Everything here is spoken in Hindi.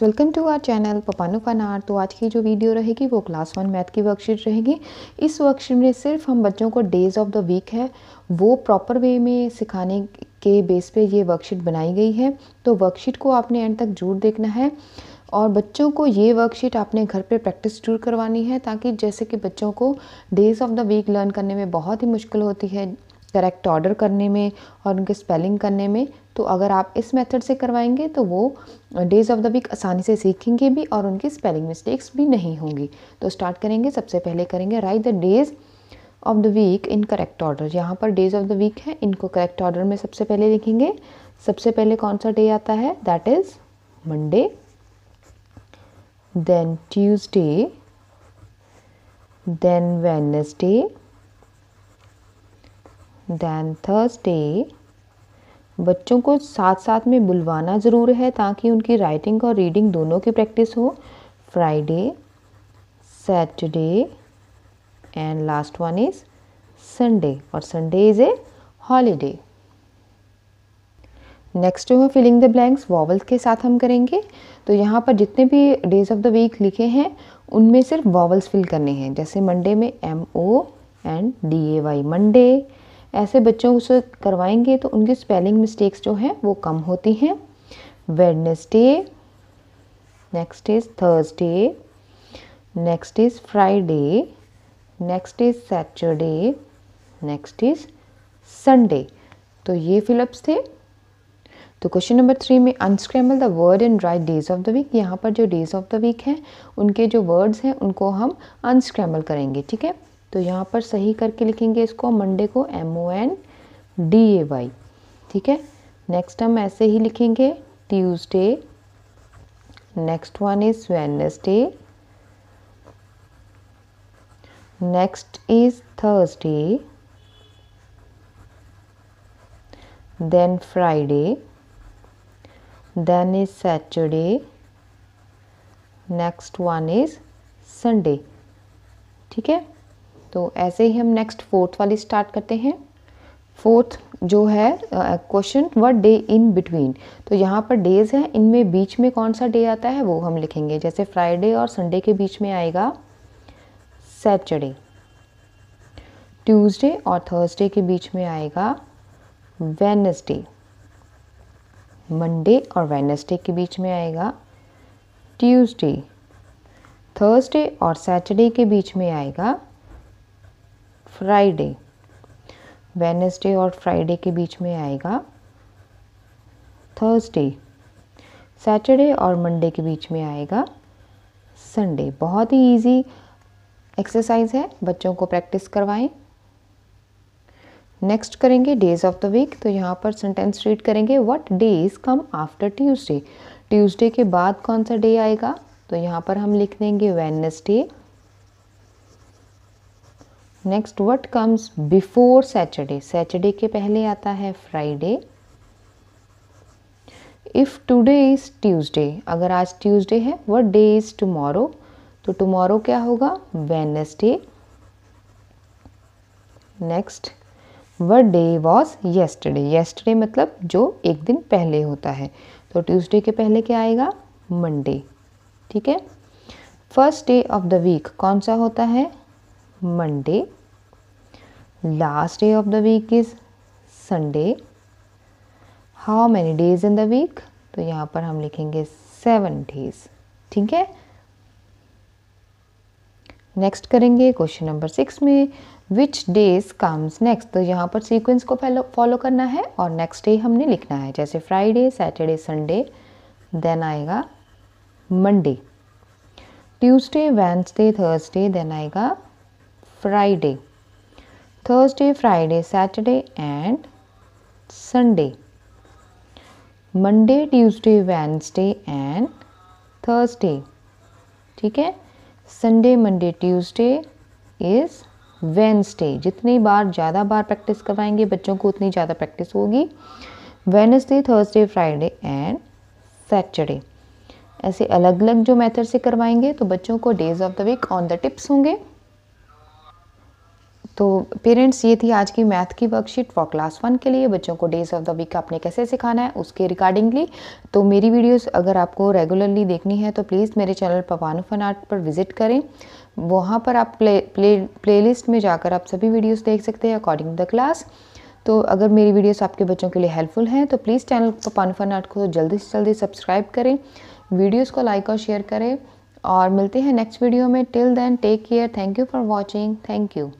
वेलकम टू आर चैनल पपानो फन तो आज की जो वीडियो रहेगी वो क्लास वन मैथ की वर्कशीट रहेगी इस वर्कशीट में सिर्फ हम बच्चों को डेज ऑफ द वीक है वो प्रॉपर वे में सिखाने के बेस पे ये वर्कशीट बनाई गई है तो वर्कशीट को आपने एंड तक जरूर देखना है और बच्चों को ये वर्कशीट आपने घर पे प्रैक्टिस जरूर करवानी है ताकि जैसे कि बच्चों को days of the week learn करने में बहुत ही मुश्किल होती है करेक्ट ऑर्डर करने में और उनके स्पेलिंग करने में तो अगर आप इस मेथड से करवाएंगे तो वो डेज ऑफ द वीक आसानी से सीखेंगे भी और उनकी स्पेलिंग मिस्टेक्स भी नहीं होंगी तो स्टार्ट करेंगे सबसे पहले करेंगे write the days of the week in correct order यहाँ पर डेज ऑफ द वीक है इनको करेक्ट ऑर्डर में सबसे पहले लिखेंगे सबसे पहले कौन सा डे आता है that is Monday then Tuesday then Wednesday then Thursday बच्चों को साथ साथ में बुलवाना ज़रूर है ताकि उनकी राइटिंग और रीडिंग दोनों की प्रैक्टिस हो Friday Saturday and last one is Sunday और Sunday is a holiday next जो है फिलिंग द ब्लैंक्स वॉवल्स के साथ हम करेंगे तो यहाँ पर जितने भी डेज ऑफ द वीक लिखे हैं उनमें सिर्फ वॉवल्स फिल करने हैं जैसे मंडे में M O and D A Y Monday ऐसे बच्चों से करवाएंगे तो उनकी स्पेलिंग मिस्टेक्स जो हैं वो कम होती हैं Wednesday next is Thursday next is Friday next is Saturday next is Sunday तो ये फिलअप्स थे तो क्वेश्चन नंबर थ्री में unscramble the word and write days of the week यहाँ पर जो डेज ऑफ द वीक हैं उनके जो वर्ड्स हैं उनको हम अनस्क्रैम्बल करेंगे ठीक है तो यहाँ पर सही करके लिखेंगे इसको मंडे को M O N D A Y ठीक है नेक्स्ट हम ऐसे ही लिखेंगे Tuesday next one is Wednesday next is Thursday then Friday then is Saturday next one is Sunday ठीक है तो ऐसे ही हम नेक्स्ट फोर्थ वाली स्टार्ट करते हैं फोर्थ जो है क्वेश्चन व डे इन बिटवीन तो यहाँ पर डेज है इनमें बीच में कौन सा डे आता है वो हम लिखेंगे जैसे फ्राइडे और संडे के बीच में आएगा सैटरडे ट्यूसडे और थर्सडे के बीच में आएगा वेनसडे मंडे और वेनसडे के बीच में आएगा ट्यूसडे थर्सडे और सैटरडे के बीच में आएगा फ्राइडे वेनसडे और फ्राइडे के बीच में आएगा थर्सडे सैटरडे और मंडे के बीच में आएगा संडे बहुत ही इजी एक्सरसाइज है बच्चों को प्रैक्टिस करवाएं नेक्स्ट करेंगे डेज ऑफ द वीक तो यहाँ पर सेंटेंस रीड करेंगे what days come after Tuesday Tuesday के बाद कौन सा डे आएगा तो यहाँ पर हम लिख देंगे Wednesday next what comes before Saturday Saturday के पहले आता है Friday if today is Tuesday अगर आज ट्यूसडे है व्हाट डे इज़ टुमारो तो टमोरो क्या होगा Wednesday next what day was yesterday yesterday मतलब जो एक दिन पहले होता है तो ट्यूसडे के पहले क्या आएगा मंडे ठीक है first day of the week कौन सा होता है Monday last day of the week is Sunday. How many days in the week? तो यहाँ पर हम लिखेंगे सेवन डेज ठीक है नेक्स्ट करेंगे क्वेश्चन नंबर सिक्स में विच डेज कम्स नेक्स्ट तो यहाँ पर सीक्वेंस को फॉलो करना है और नेक्स्ट डे हमने लिखना है जैसे फ्राइडे सैटरडे संडे देन आएगा Monday Tuesday Wednesday Thursday then आएगा Friday Thursday Friday Saturday and Sunday. Monday Tuesday, Wednesday, and Thursday ठीक है Sunday Monday Tuesday is Wednesday जितनी बार ज़्यादा बार प्रैक्टिस करवाएंगे बच्चों को उतनी ज़्यादा प्रैक्टिस होगी Wednesday Thursday Friday and Saturday ऐसे अलग अलग जो मेथड से करवाएंगे तो बच्चों को days of the week on the tips होंगे तो पेरेंट्स ये थी आज की मैथ की वर्कशीट फॉर क्लास वन के लिए बच्चों को डेज ऑफ द वीक आपने कैसे सिखाना है उसके रिगार्डिंगली तो मेरी वीडियोस अगर आपको रेगुलरली देखनी है तो प्लीज़ मेरे चैनल पवानु फन आर्ट पर विज़िट करें वहाँ पर आप प्ले प्ले प्लेलिस्ट में जाकर आप सभी वीडियोस देख सकते हैं अकॉर्डिंग द क्लास तो अगर मेरी वीडियोस आपके बच्चों के लिए हेल्पफुल हैं तो प्लीज़ चैनल पवानू फन आर्ट को जल्दी से जल्दी सब्सक्राइब करें वीडियोज़ को लाइक और शेयर करें और मिलते हैं नेक्स्ट वीडियो में till then take care thank you for watching thank you